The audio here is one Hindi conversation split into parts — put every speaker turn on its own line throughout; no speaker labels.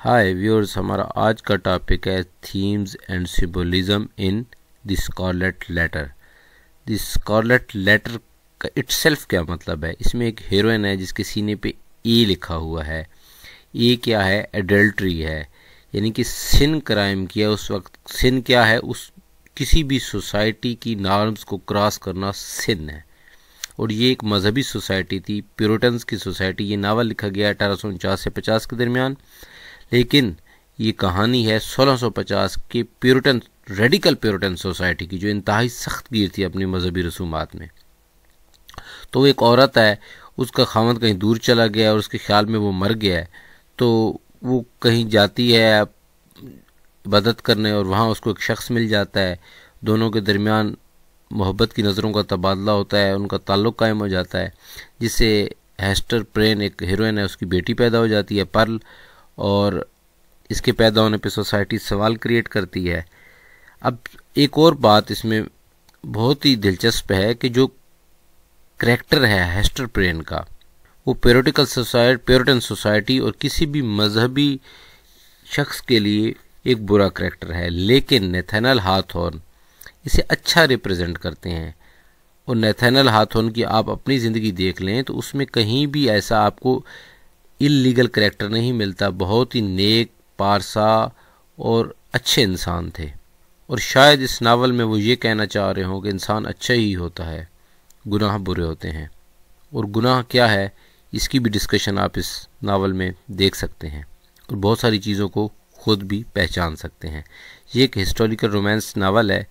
हाय व्यूअर्स हमारा आज का टॉपिक है themes and symbolism in the scarlet letter the scarlet letter का इट्सल्फ क्या मतलब है इसमें एक हीरोइन है जिसके सीने पे ए e लिखा हुआ है ए e क्या है एडल्ट्री है यानी कि सिन क्राइम किया उस वक्त सिन क्या है उस किसी भी सोसाइटी की नॉर्म्स को क्रॉस करना सिन है और ये एक मजहबी सोसाइटी थी प्योरटन्स की सोसाइटी ये नावल लिखा गया अठारह से पचास के दरमियान लेकिन ये कहानी है 1650 के प्योरटन रेडिकल प्योरटन सोसाइटी की जो इंतहाई सख्त गिर थी अपनी मजहबी रसूमात में तो एक औरत है उसका खामद कहीं दूर चला गया और उसके ख्याल में वो मर गया है तो वो कहीं जाती है मदद करने और वहाँ उसको एक शख्स मिल जाता है दोनों के दरमियान मोहब्बत की नज़रों का तबादला होता है उनका ताल्लुक कायम हो जाता है जिससे हेस्टर प्रेन एक हीरोइन है उसकी बेटी पैदा हो जाती है पर्ल और इसके पैदा होने पे सोसाइटी सवाल क्रिएट करती है अब एक और बात इसमें बहुत ही दिलचस्प है कि जो करैक्टर है हेस्टर प्रेन का वो प्योरिटिकल सोसाइटी प्योरिटन सोसाइटी और किसी भी मजहबी शख्स के लिए एक बुरा करैक्टर है लेकिन नेथनल हाथोन इसे अच्छा रिप्रेजेंट करते हैं और नेथनल हाथोन की आप अपनी ज़िंदगी देख लें तो उसमें कहीं भी ऐसा आपको इलीगल करेक्टर नहीं मिलता बहुत ही नेक पारसा और अच्छे इंसान थे और शायद इस नावल में वो ये कहना चाह रहे हों कि इंसान अच्छा ही होता है गुनाह बुरे होते हैं और गुनाह क्या है इसकी भी डिस्कशन आप इस नावल में देख सकते हैं और बहुत सारी चीज़ों को खुद भी पहचान सकते हैं ये एक हिस्टोरिकल रोमांस नावल है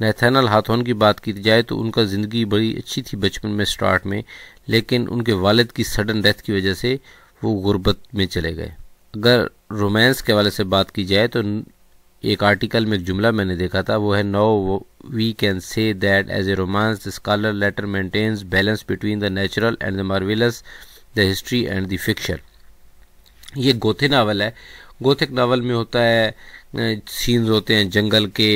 नैथनल हाथोन की बात की जाए तो उनका ज़िंदगी बड़ी अच्छी थी बचपन में स्टार्ट में लेकिन उनके वालिद की सडन डेथ की वजह से वो गुर्बत में चले गए अगर रोमांस के हवाले से बात की जाए तो एक आर्टिकल में एक जुमला मैंने देखा था वो है no we can say that as a romance the scarlet letter maintains balance between the natural and the marvelous the history and the fiction ये गोथे नावल है गोथिक नावल में होता है सीन्स होते हैं जंगल के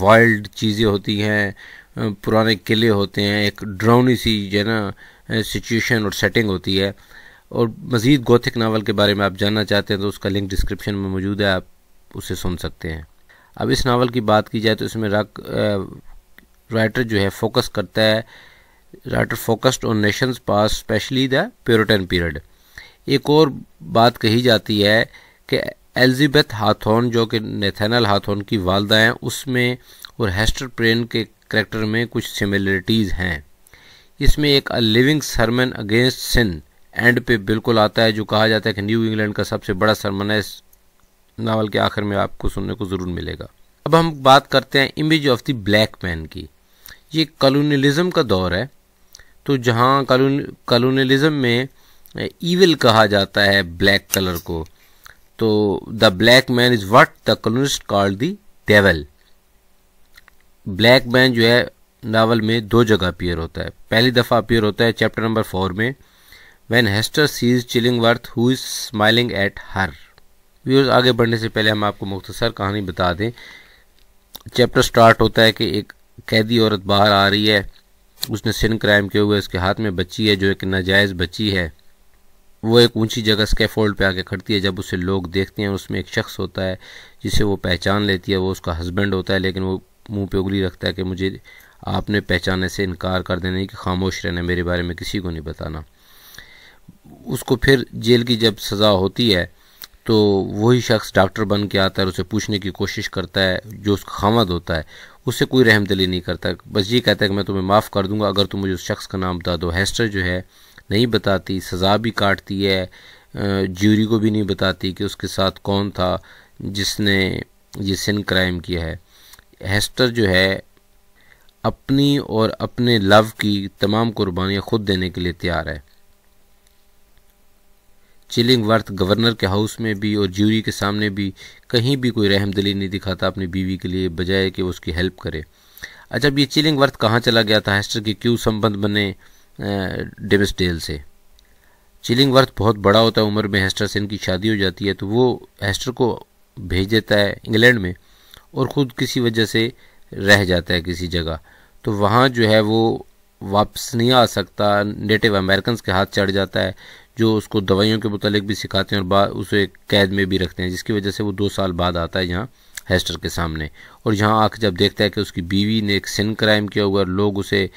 वाइल्ड चीज़ें होती हैं पुराने किले होते हैं एक ड्राउनी सी जो है ना सिचुएशन और सेटिंग होती है और मज़ीद गोथिक नावल के बारे में आप जानना चाहते हैं तो उसका लिंक डिस्क्रिप्शन में मौजूद है आप उसे सुन सकते हैं अब इस नावल की बात की जाए तो इसमें रक राइटर जो है फोकस करता है writer focused on nation's past specially the Puritan period एक और बात कही जाती है कि एलिजबेथ हाथोन जो कि नेथनल हाथोन की वालदा हैं उसमें और हेस्टर प्रेन के करेक्टर में कुछ सिमिलरिटीज़ हैं इसमें एक a living sermon against sin and पे बिल्कुल आता है जो कहा जाता है कि न्यू इंग्लैंड का सबसे बड़ा सरमन है इस नावल के आखिर में आपको सुनने को ज़रूर मिलेगा अब हम बात करते हैं image of the black man की ये कॉलोनलिज़म का दौर है तो जहाँ कॉलोनलिज़म में ईविल कहा जाता है ब्लैक कलर को तो the black man is what the colonist called the devil black man जो है नावल में दो जगह अपियर होता है पहली दफ़ा अपियर होता है चैप्टर नंबर फोर में when Hester sees Chillingworth who is smiling at her views आगे बढ़ने से पहले हम आपको मुख्तसर कहानी बता दें चैप्टर स्टार्ट होता है कि एक कैदी औरत बाहर आ रही है उसने सिन क्राइम किए हुए उसके हाथ में बच्ची है जो एक नाजायज़ बच्ची है वो एक ऊंची जगह स्केफोल्ड पे आके खड़ती है जब उसे लोग देखते हैं उसमें एक शख्स होता है जिसे वो पहचान लेती है वो उसका हस्बैंड होता है लेकिन वो मुंह पे उगली रखता है कि मुझे आपने पहचाने से इनकार कर देने की खामोश रहना मेरे बारे में किसी को नहीं बताना उसको फिर जेल की जब सज़ा होती है तो वही शख्स डॉक्टर बन के आता है उसे पूछने की कोशिश करता है जो उसका खामद होता है उससे कोई रहमदली नहीं करता बस ये कहता है कि मैं तुम्हें माफ़ कर दूंगा अगर तुम मुझे उस शख्स का नाम बता दो हेस्टर जो है नहीं बताती सज़ा भी काटती है ज्यूरी को भी नहीं बताती कि उसके साथ कौन था जिसने ये सिन क्राइम किया है हेस्टर जो है अपनी और अपने लव की तमाम कुर्बानियाँ खुद देने के लिए तैयार है चिलिंग वर्थ गवर्नर के हाउस में भी और ज्यूरी के सामने भी कहीं भी कोई रहम दिली नहीं दिखाता अपनी बीवी के लिए बजाय कि वो उसकी हेल्प करे अच्छा अब ये वर्थ कहाँ चला गया था हेस्टर के क्यों संबंध बने डिमसडेल से चिलिंग वर्थ बहुत बड़ा होता है उम्र में हेस्टर से इनकी शादी हो जाती है तो वो हेस्टर को भेज देता है इंग्लैंड में और ख़ुद किसी वजह से रह जाता है किसी जगह तो वहाँ जो है वो वापस नहीं आ सकता नेटिव अमेरिकन के हाथ चढ़ जाता है जो उसको दवाइयों के मतलब भी सिखाते हैं और उसे कैद में भी रखते हैं जिसकी वजह से वो दो साल बाद आता है यहाँ हेस्टर के सामने और यहाँ आकर जब देखता है कि उसकी बीवी ने एक सिन क्राइम किया हुआ है लोग उसे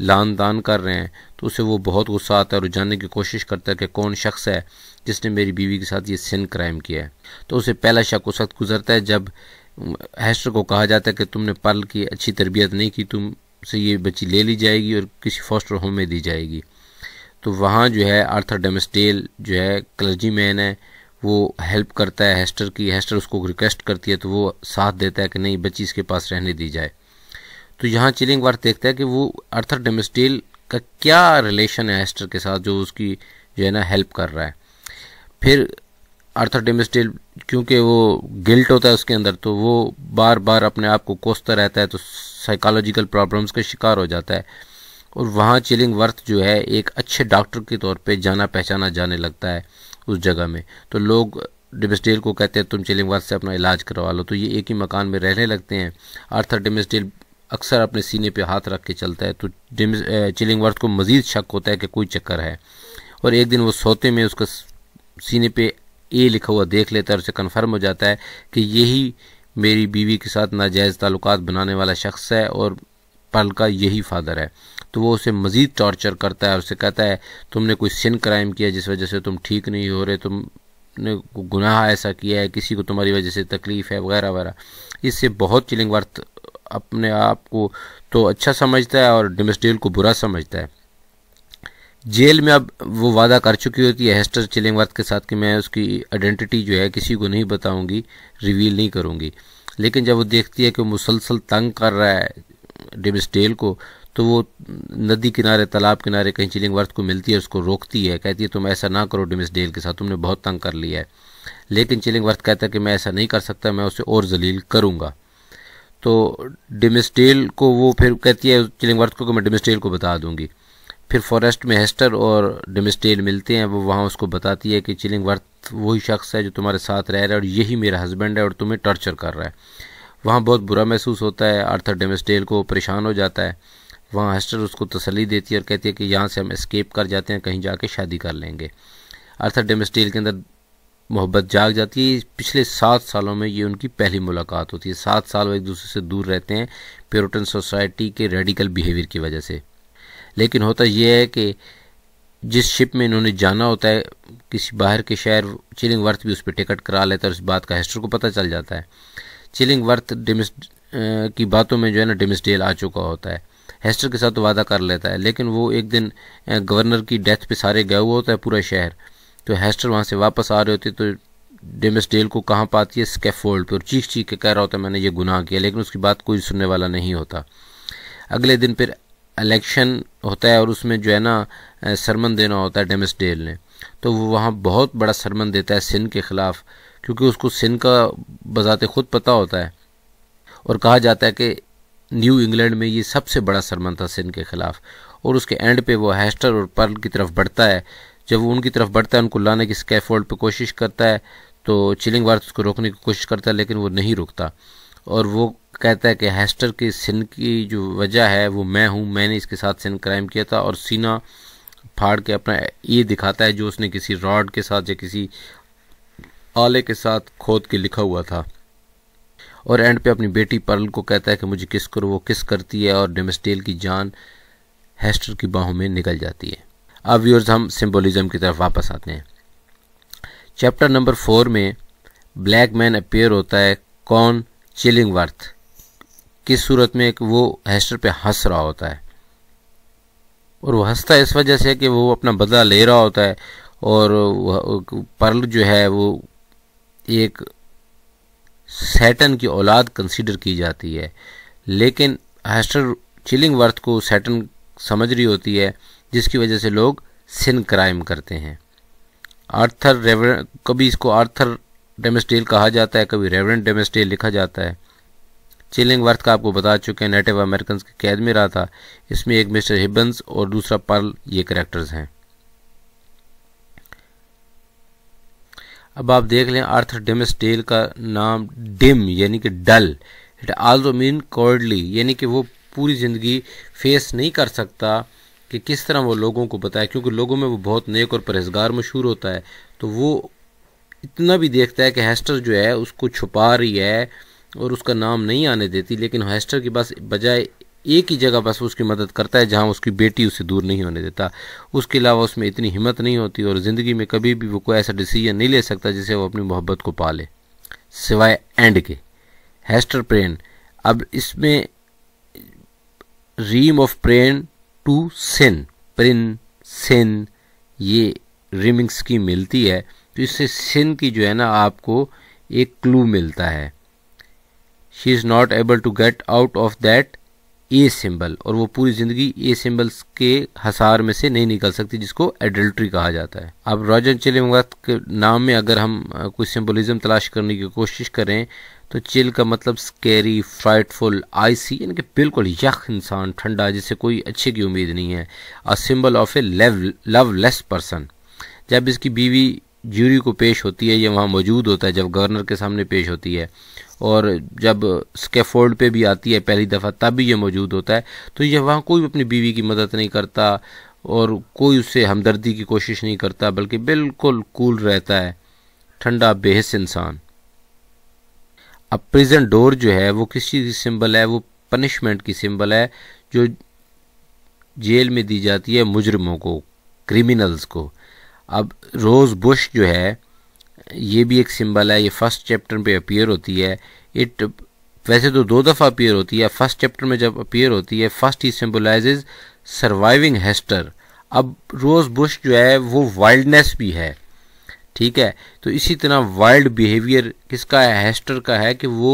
लान दान कर रहे हैं तो उसे वो बहुत गुस्सा आता है और जानने की कोशिश करता है कि कौन शख्स है जिसने मेरी बीवी के साथ ये सिन क्राइम किया है तो उसे पहला शक उस वक्त गुजरता है जब हेस्टर को कहा जाता है कि तुमने पर्ल की अच्छी तरबियत नहीं की तुम से ये बच्ची ले ली जाएगी और किसी फॉस्टर होम में दी जाएगी तो वहाँ जो है आर्थर डेमस्टेल जो है क्लर्जी मैन है वो हेल्प करता है हेस्टर की हेस्टर उसको रिक्वेस्ट करती है तो वो साथ देता है कि नहीं बच्ची इसके पास रहने दी जाए तो यहाँ चिलिंग वार्थ देखता है कि वो अर्थर डेमिस्टेल का क्या रिलेशन है हेस्टर के साथ जो उसकी जो है ना हेल्प कर रहा है फिर अर्थर डेमिस्टेल क्योंकि वो गिल्ट होता है उसके अंदर तो वो बार बार अपने आप को कोसता रहता है तो साइकोलॉजिकल प्रॉब्लम्स का शिकार हो जाता है और वहाँ चिलिंग वर्थ जो है एक अच्छे डॉक्टर के तौर पे जाना पहचाना जाने लगता है उस जगह में तो लोग डिमिस्टेल को कहते हैं तुम चिलिंगवाद से अपना इलाज करवा लो तो ये एक ही मकान में रहने लगते हैं आर्थर डिमिस्टेल अक्सर अपने सीने पे हाथ रख के चलता है तो चिलिंगवर्थ को मज़ीद शक होता है कि कोई चक्कर है और एक दिन वो सोते में उसका सीने पे ए लिखा हुआ देख लेता है और उसे कन्फर्म हो जाता है कि यही मेरी बीवी के साथ नाजायज़ ताल्लुक बनाने वाला शख्स है और पल का यही फादर है तो वो उसे मज़ीद टॉर्चर करता है उसे कहता है तुमने कोई सिन क्राइम किया जिस वजह से तुम ठीक नहीं हो रहे तुम ने गुनाह ऐसा किया है किसी को तुम्हारी वजह से तकलीफ़ है वगैरह वगैरह इससे बहुत चिलिंग वर्थ अपने आप को तो अच्छा समझता है और डिमस्डेल को बुरा समझता है जेल में अब वो वादा कर चुकी होती है हेस्टर चिलिंगवर्थ के साथ कि मैं उसकी आइडेंटिटी जो है किसी को नहीं बताऊंगी रिवील नहीं करूंगी लेकिन जब वो देखती है कि वो मुसलसल तंग कर रहा है डिमिस्टेल को तो वो नदी किनारे तालाब किनारे कहीं चिलिंग वर्थ को मिलती है उसको रोकती है कहती है तुम ऐसा ना करो डिमिस डेल के साथ तुमने बहुत तंग कर लिया है लेकिन चिलिंग वर्थ कहता है कि मैं ऐसा नहीं कर सकता मैं उसे और जलील करूँगा तो डिमिस्टेल को वो फिर कहती है चिलिंग वर्थ को कि मैं डिमिस्टेल को बता दूंगी फिर फॉरेस्ट में हेस्टर और डिमिस्टेल मिलते हैं वो वहाँ उसको बताती है कि चिलिंग वर्थ वही शख्स है जो तुम्हारे साथ रह रहा है और यही मेरा हस्बैंड है और तुम्हें टॉर्चर कर रहा है वहाँ बहुत बुरा महसूस होता है आर्थर डेमिस्टेल को परेशान हो जाता है वहाँ हस्टर उसको तसली देती है और कहती है कि यहाँ से हम इस्केप कर जाते हैं कहीं जाके शादी कर लेंगे अर्थर डेमस्टील के अंदर मोहब्बत जाग जाती है पिछले सात सालों में ये उनकी पहली मुलाकात होती है सात साल वो एक दूसरे से दूर रहते हैं प्योरटन सोसाइटी के रेडिकल बिहेवियर की वजह से लेकिन होता यह है कि जिस शिप में इन्होंने जाना होता है किसी बाहर के शहर चिलिंग वर्थ भी उस पर टिकट करा लेता है और इस बात का हिस्टर को पता चल जाता है चिलिंग वर्थ डिमिस की बातों में जो है ना डिमिस्टेल आ चुका होता है हेस्टर के साथ वादा कर लेता है लेकिन वो एक दिन गवर्नर की डेथ पे सारे गए हुआ होता है पूरा शहर तो हेस्टर वहाँ से वापस आ रहे होते तो डेमस डेल को कहाँ पाती है स्कैफोल्ड पर और चीख चीख के कह रहा होता है मैंने ये गुनाह किया लेकिन उसकी बात कोई सुनने वाला नहीं होता अगले दिन फिर इलेक्शन होता है और उसमें जो है ना सरमन देना होता है डेमस डेल ने तो वो वहाँ बहुत बड़ा सरमन देता है सिन के ख़िलाफ़ क्योंकि उसको सिन का बजाते खुद पता होता है और कहा जाता है कि न्यू इंग्लैंड में ये सबसे बड़ा सरमन था सिंध के खिलाफ और उसके एंड पे वो हैस्टर और पर्ल की तरफ बढ़ता है जब वो उनकी तरफ बढ़ता है उनको लाने की स्कैफोल्ड पे कोशिश करता है तो चिलिंग वार्थ उसको रोकने की कोशिश करता है लेकिन वो नहीं रुकता और वो कहता है कि हैस्टर के सिन की जो वजह है वो मैं हूँ मैंने इसके साथ सिन क्राइम किया था और सीना फाड़ के अपना ये दिखाता है जो उसने किसी रॉड के साथ या किसी आले के साथ खोद के लिखा हुआ था और एंड पे अपनी बेटी पर्ल को कहता है कि मुझे किस करो वो किस करती है और डेमेस्टेल की जान हेस्टर की बाहों में निकल जाती है अब व्यूअर्स हम सिंबोलिज्म की तरफ वापस आते हैं चैप्टर नंबर फोर में ब्लैक मैन अपेयर होता है कौन चिलिंग वर्थ किस सूरत में वो हेस्टर पे हंस रहा होता है और वो हंसता इस वजह से कि वो अपना बदला ले रहा होता है और पर्ल जो है वो एक सैटन की औलाद कंसीडर की जाती है लेकिन हेस्टर चिलिंग वर्थ को सैटन समझ रही होती है जिसकी वजह से लोग सिन क्राइम करते हैं आर्थर रेवर कभी इसको आर्थर डेमेस्टेल कहा जाता है कभी रेवरेंट डेमेस्टेल लिखा जाता है चिलिंग वर्थ का आपको बता चुके हैं नेटिव अमेरिकन की कैद में रहा था इसमें एक मिस्टर हिबन्स और दूसरा पर्ल ये करेक्टर्स हैं अब आप देख लें आर्थर डेल का नाम डिम यानी कि dull it also mean cowardly यानी कि वो पूरी ज़िंदगी फेस नहीं कर सकता कि किस तरह वो लोगों को बताए क्योंकि लोगों में वो बहुत नेक और परहेजगार मशहूर होता है तो वो इतना भी देखता है कि हेस्टर जो है उसको छुपा रही है और उसका नाम नहीं आने देती लेकिन हेस्टर के पास बजाय एक ही जगह बस उसकी मदद करता है जहाँ उसकी बेटी उसे दूर नहीं होने देता उसके अलावा उसमें इतनी हिम्मत नहीं होती और ज़िंदगी में कभी भी वो कोई ऐसा डिसीजन नहीं ले सकता जिसे वो अपनी मोहब्बत को पाले सिवाय एंड के हेस्टर प्रेन अब इसमें rhyme of Prynne to sin Prynne sin ये रिमिंग स्कीम मिलती है तो इससे सिन की जो है ना आपको एक क्लू मिलता है she is not able to get out of that a symbol और वो पूरी ज़िंदगी ए सिंबल्स के हसार में से नहीं निकल सकती जिसको एडल्ट्री कहा जाता है अब रॉजर चिल के नाम में अगर हम कोई सिंबलिज्म तलाश करने की कोशिश करें तो चिल का मतलब स्कैरी फ्राइटफुल आईसी यानी कि बिल्कुल यख इंसान ठंडा जिसे कोई अच्छे की उम्मीद नहीं है a symbol of a love loveless person जब इसकी बीवी ज्यूरी को पेश होती है या वहाँ मौजूद होता है जब गवर्नर के सामने पेश होती है और जब स्केफोल्ड पे भी आती है पहली दफ़ा तब भी ये मौजूद होता है तो यह वहाँ कोई अपनी बीवी की मदद नहीं करता और कोई उससे हमदर्दी की कोशिश नहीं करता बल्कि बिल्कुल कूल रहता है ठंडा बेहस इंसान अब प्रिजन डोर जो है वो किस चीज़ की सिंबल है वो पनिशमेंट की सिंबल है जो जेल में दी जाती है मुजरमों को क्रिमिनल्स को अब रोज़ बुश जो है ये भी एक सिंबल है ये फर्स्ट चैप्टर पे अपीयर होती है इट वैसे तो दो दफ़ा अपीयर होती है फर्स्ट चैप्टर में जब अपीयर होती है फर्स्ट ही सिम्बलाइज सर्वाइविंग हेस्टर अब रोज़ बुश जो है वो वाइल्डनेस भी है ठीक है तो इसी तरह वाइल्ड बिहेवियर किसका है हेस्टर का है कि वो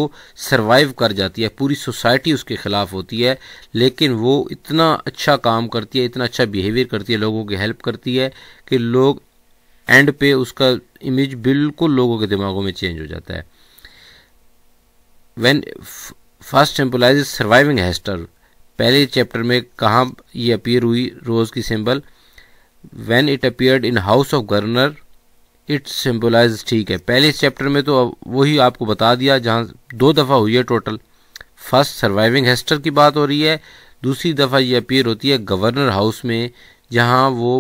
सरवाइव कर जाती है पूरी सोसाइटी उसके ख़िलाफ़ होती है लेकिन वो इतना अच्छा काम करती है इतना अच्छा बिहेवियर करती है लोगों की हेल्प करती है कि लोग एंड पे उसका इमेज बिल्कुल लोगों के दिमागों में चेंज हो जाता है when first symbolize surviving Hester पहले चैप्टर में कहाँ ये अपीयर हुई रोज़ की symbol when it appear in house of governor it symbolize ठीक है पहले इस चैप्टर में तो वही आपको बता दिया जहाँ दो दफ़ा हुई है टोटल फर्स्ट सर्वाइविंग हेस्टर की बात हो रही है दूसरी दफ़ा ये अपीयर होती है गवर्नर हाउस में जहाँ वो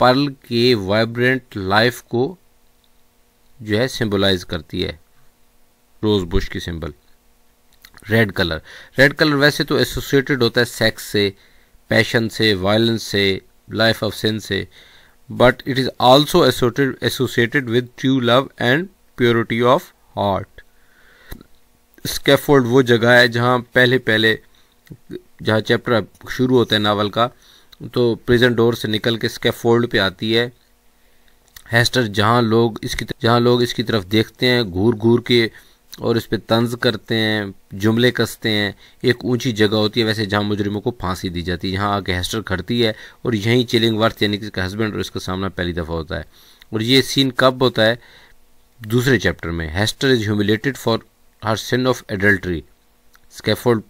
पर्ल के वाइब्रेंट लाइफ को जो है सिंबलाइज करती है रोज़ बुश की symbol red colour red colour वैसे तो एसोसिएटेड होता है सेक्स से पैशन से वायलेंस से लाइफ ऑफ सेंस से but it is also associated with true love and purity of heart scaffold वो जगह है जहाँ पहले पहले जहाँ चैप्टर शुरू होता है नावल का तो प्रिजन डोर से निकल के स्केफोल्ड पे आती है हेस्टर जहाँ लोग इसकी जहाँ लोग इसकी तरफ देखते हैं घूर घूर के और इस पर तंज करते हैं जुमले कसते हैं एक ऊंची जगह होती है वैसे जहां मुजरिमों को फांसी दी जाती है यहाँ आके हेस्टर खड़ती है और यहीं चिलिंग वर्थ यानी कि इसका हस्बैंड और इसका सामना पहली दफ़ा होता है और ये सीन कब होता है दूसरे चैप्टर में Hester is humiliated for her sin of adultery scaffold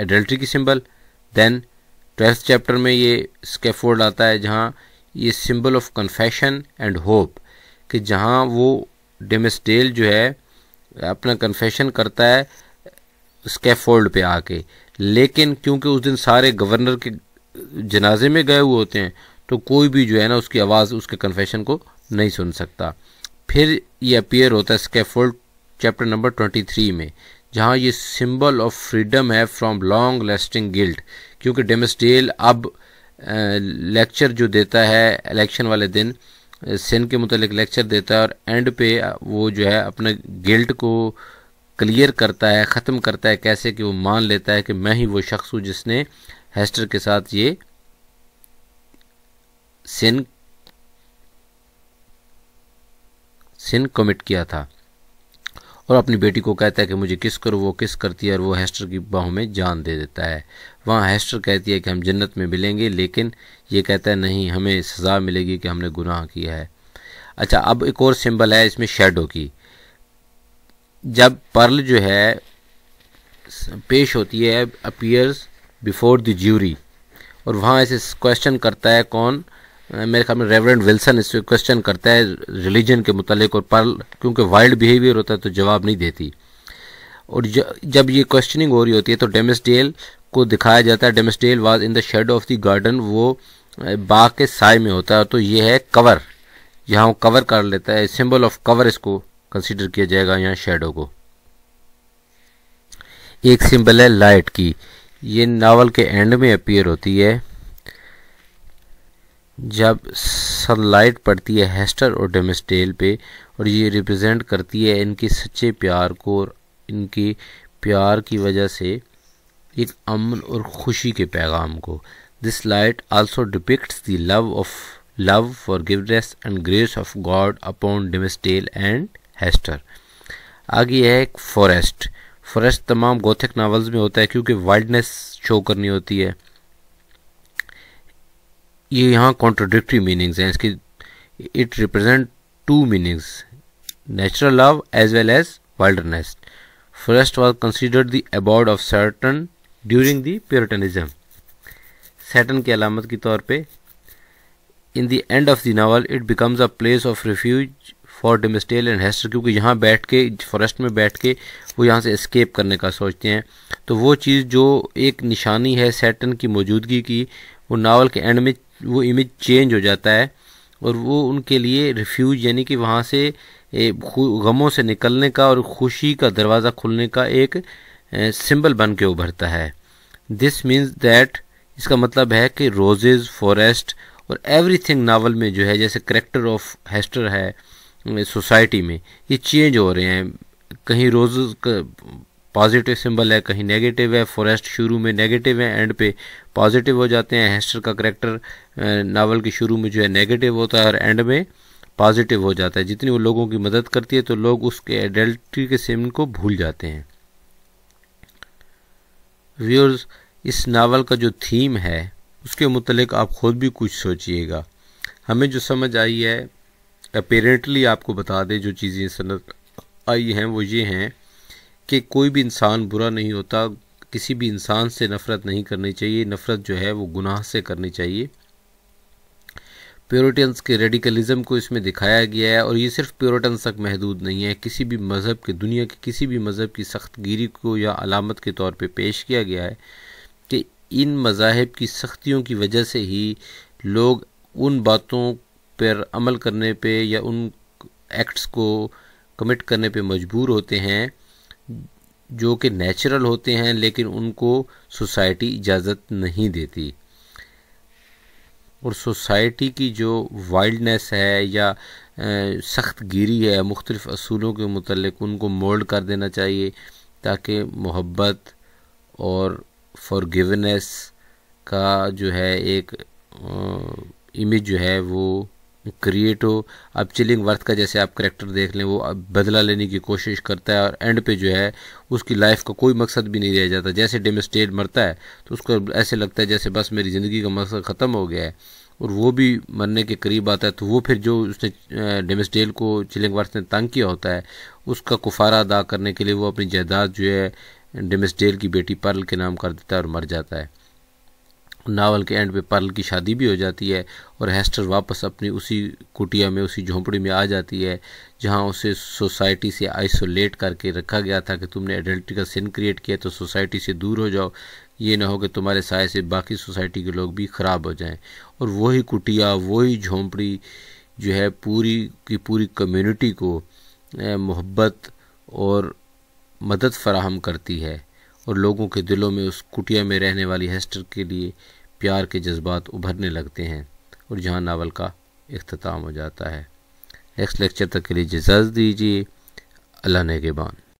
adultery की सिंबल देन ट्वेल्थ चैप्टर में ये स्केफोल्ड आता है जहाँ ये symbol of confession and hope कि जहाँ वो डेमिस्टेल जो है अपना कन्फेशन करता है स्केफोल्ड पे आके लेकिन क्योंकि उस दिन सारे गवर्नर के जनाजे में गए हुए होते हैं तो कोई भी जो है ना उसकी आवाज़ उसके कन्फेशन को नहीं सुन सकता फिर ये अपियर होता है scaffold chapter number twenty three में जहाँ ये सिंबल ऑफ फ्रीडम है फ्रॉम लॉन्ग लास्टिंग गिल्ट क्योंकि डेमस्डेल अब लेक्चर जो देता है इलेक्शन वाले दिन सिन के मतलब लेक्चर देता है और एंड पे वो जो है अपने गिल्ट को क्लियर करता है ख़त्म करता है कैसे कि वो मान लेता है कि मैं ही वो शख्स हूँ जिसने हेस्टर के साथ ये सिन सिन कमिट किया था और अपनी बेटी को कहता है कि मुझे किस करो वो किस करती है और वो हेस्टर की बाहों में जान दे देता है वहाँ हेस्टर कहती है कि हम जन्नत में मिलेंगे लेकिन ये कहता है नहीं हमें सज़ा मिलेगी कि हमने गुनाह किया है अच्छा अब एक और सिंबल है इसमें शेडो की जब पर्ल जो है पेश होती है अपियर्स बिफोर द ज्यूरी और वहाँ इसे क्वेश्चन करता है कौन मेरे ख्याल में रेवरेंड विल्सन इस क्वेश्चन करता है रिलीजन के मुतालिक और पर क्योंकि वाइल्ड बिहेवियर होता है तो जवाब नहीं देती और ज, जब ये क्वेश्चनिंग हो रही होती है तो डेमिसडेल को दिखाया जाता है Dimmesdale was in the shade of the garden वो बाग के साय में होता है तो ये है कवर यहाँ वो कवर कर लेता है सिंबल ऑफ कवर इसको कंसिडर किया जाएगा यहाँ शेडो को एक सिंबल है लाइट की ये नावल के एंड में अपीयर होती है जब सनलाइट पड़ती है हेस्टर और डेमिस्टेल पे और ये रिप्रेजेंट करती है इनके सच्चे प्यार को और इनके प्यार की वजह से एक अमन और खुशी के पैगाम को this light also depict the love of love forgiveness and grace of God upon Dimmesdale and Hester आगे है एक फॉरेस्ट फॉरेस्ट तमाम गोथिक नावल्स में होता है क्योंकि वाइल्डनेस शो करनी होती है ये यहाँ कॉन्ट्रोडिक्ट्री मीनिंग्स हैं इसकी it represent two meanings natural love as well as wilderness. Forest was considered the abode of Satan during the Puritanism Saturn की अलामत के तौर पे in the end of the novel it becomes a place of refuge for Dimmesdale and Hester क्योंकि यहाँ बैठ के फॉरेस्ट में बैठ के वो यहाँ से इस्केप करने का सोचते हैं तो वो चीज़ जो एक निशानी है सैटन की मौजूदगी की वो नावल के एंड में वो इमेज चेंज हो जाता है और वो उनके लिए रिफ्यूज यानी कि वहाँ से गमों से निकलने का और खुशी का दरवाज़ा खुलने का एक सिंबल बन के उभरता है दिस मीन्स दैट इसका मतलब है कि रोजेज़ फॉरेस्ट और एवरी थिंग नावल में जो है जैसे करेक्टर ऑफ हेस्टर है सोसाइटी में ये चेंज हो रहे हैं कहीं रोज पॉजिटिव सिंबल है कहीं नेगेटिव है फॉरेस्ट शुरू में नेगेटिव है एंड पे पॉजिटिव हो जाते हैं हेस्टर का करेक्टर नावल के शुरू में जो है नेगेटिव होता है और एंड में पॉजिटिव हो जाता है जितनी वो लोगों की मदद करती है तो लोग उसके एडल्ट्री के सिम को भूल जाते हैं व्यूअर्स इस नावल का जो थीम है उसके मुतलक आप खुद भी कुछ सोचिएगा हमें जो समझ आई है अपेरेंटली आपको बता दें जो चीज़ें सनत आई हैं वो ये हैं कि कोई भी इंसान बुरा नहीं होता किसी भी इंसान से नफ़रत नहीं करनी चाहिए नफ़रत जो है वो गुनाह से करनी चाहिए प्योरिटन्स के रेडिकलिज्म को इसमें दिखाया गया है और ये सिर्फ प्योरिटन्स तक महदूद नहीं है किसी भी मज़हब के दुनिया के किसी भी मज़हब की सख्त गिरी को या अलामत के तौर पे पेश किया गया है कि इन मज़ाहब की सख्तियों की वजह से ही लोग उन बातों पर अमल करने पे या उन एक्ट्स को कमिट करने पे मजबूर होते हैं जो कि नेचुरल होते हैं लेकिन उनको सोसाइटी इजाज़त नहीं देती और सोसाइटी की जो वाइल्डनेस है या सख्त गिरी है मुख्तलिफ असूलों के मतलब उनको मोल्ड कर देना चाहिए ताकि मोहब्बत और फॉरगिवनेस का जो है एक इमेज जो है वो क्रिएट हो अब चिलिंग वर्थ का जैसे आप करेक्टर देख लें वो बदला लेने की कोशिश करता है और एंड पे जो है उसकी लाइफ का कोई मकसद भी नहीं रह जाता जैसे डेमस्टेड मरता है तो उसको ऐसे लगता है जैसे बस मेरी ज़िंदगी का मकसद ख़त्म हो गया है और वो भी मरने के करीब आता है तो वो फिर जो उसने डेमस्टेल को चिलिंग वर्थ ने तंग किया होता है उसका कुफारा अदा करने के लिए वो अपनी जायदाद जो है डेमस्टेल की बेटी पर्ल के नाम कर देता है और मर जाता है नावल के एंड पे पर्ल की शादी भी हो जाती है और हेस्टर वापस अपनी उसी कुटिया में उसी झोंपड़ी में आ जाती है जहाँ उसे सोसाइटी से आइसोलेट करके रखा गया था कि तुमने एडल्ट्री का सिन क्रिएट किया तो सोसाइटी से दूर हो जाओ ये ना हो कि तुम्हारे साय से बाकी सोसाइटी के लोग भी ख़राब हो जाएं और वही कुटिया वही झोंपड़ी जो है पूरी की पूरी कम्युनिटी को मोहब्बत और मदद फराहम करती है और लोगों के दिलों में उस कुटिया में रहने वाली हेस्टर के लिए प्यार के जज्बात उभरने लगते हैं और जहाँ नावल का अख्ताम हो जाता है नेक्स्ट लेक्चर तक के लिए इजाज़त दीजिए अल्लाह नगेबान